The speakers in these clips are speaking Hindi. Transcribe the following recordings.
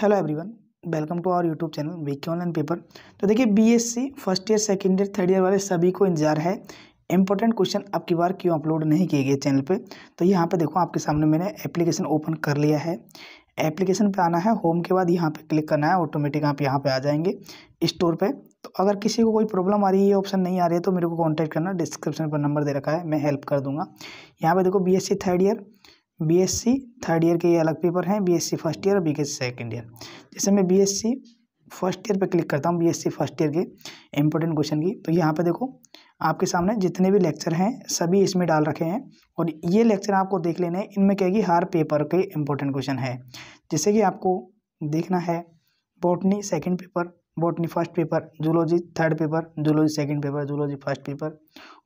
hello everyone welcome to our YouTube channel VK online paper तो देखिए BSc first year second year third year वाले सभी को इंतजार है इंपॉर्टेंट क्वेश्चन अब की बार क्यों अपलोड नहीं किए गए चैनल पे तो यहाँ पे देखो आपके सामने मैंने एप्लीकेशन ओपन कर लिया है एप्लीकेशन पर आना है होम के बाद यहाँ पे क्लिक करना है ऑटोमेटिक आप यहाँ पर आ जाएंगे स्टोर पर तो अगर किसी को कोई प्रॉब्लम आ रही है ये ऑप्शन नहीं आ रही है तो मेरे को कॉन्टैक्ट करना डिस्क्रिप्शन पर नंबर दे रखा है मैं हेल्प कर दूंगा यहाँ पर देखो B third year BSc third year के ये अलग पेपर हैं बीएससी फर्स्ट ईयर और बीएससी सेकंड ईयर जैसे मैं बीएससी फर्स्ट ईयर पे क्लिक करता हूँ बीएससी फर्स्ट ईयर के इंपॉर्टेंट क्वेश्चन की तो यहाँ पे देखो आपके सामने जितने भी लेक्चर हैं सभी इसमें डाल रखे हैं और ये लेक्चर आपको देख लेने हैं इनमें क्या है कि हर पेपर के इंपॉर्टेंट क्वेश्चन है जैसे कि आपको देखना है botany second paper botany first paper zoology third paper zoology second paper zoology first paper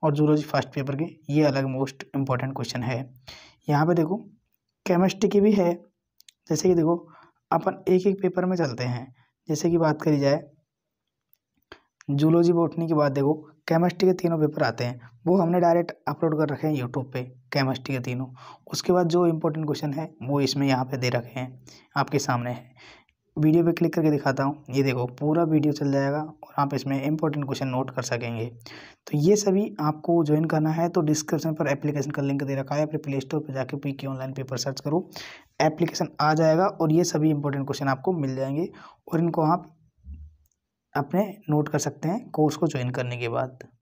और जूलॉजी फर्स्ट पेपर के ये अलग मोस्ट इंपॉर्टेंट क्वेश्चन है यहाँ पे देखो केमिस्ट्री की भी है जैसे कि देखो अपन एक एक पेपर में चलते हैं जैसे कि बात करी जाए जूलॉजी बोटनी के बाद देखो केमिस्ट्री के तीनों पेपर आते हैं वो हमने डायरेक्ट अपलोड कर रखे हैं यूट्यूब पे केमिस्ट्री के तीनों उसके बाद जो इम्पोर्टेंट क्वेश्चन है वो इसमें यहाँ पे दे रखे हैं आपके सामने है वीडियो पे क्लिक करके दिखाता हूँ ये देखो पूरा वीडियो चल जाएगा और आप इसमें इंपॉर्टेंट क्वेश्चन नोट कर सकेंगे तो ये सभी आपको ज्वाइन करना है तो डिस्क्रिप्शन पर एप्लीकेशन का लिंक दे रखा है अपने प्ले स्टोर पर जाकर P K online paper search करो एप्लीकेशन आ जाएगा और ये सभी इंपॉर्टेंट क्वेश्चन आपको मिल जाएंगे और इनको आप अपने नोट कर सकते हैं कोर्स को ज्वाइन करने के बाद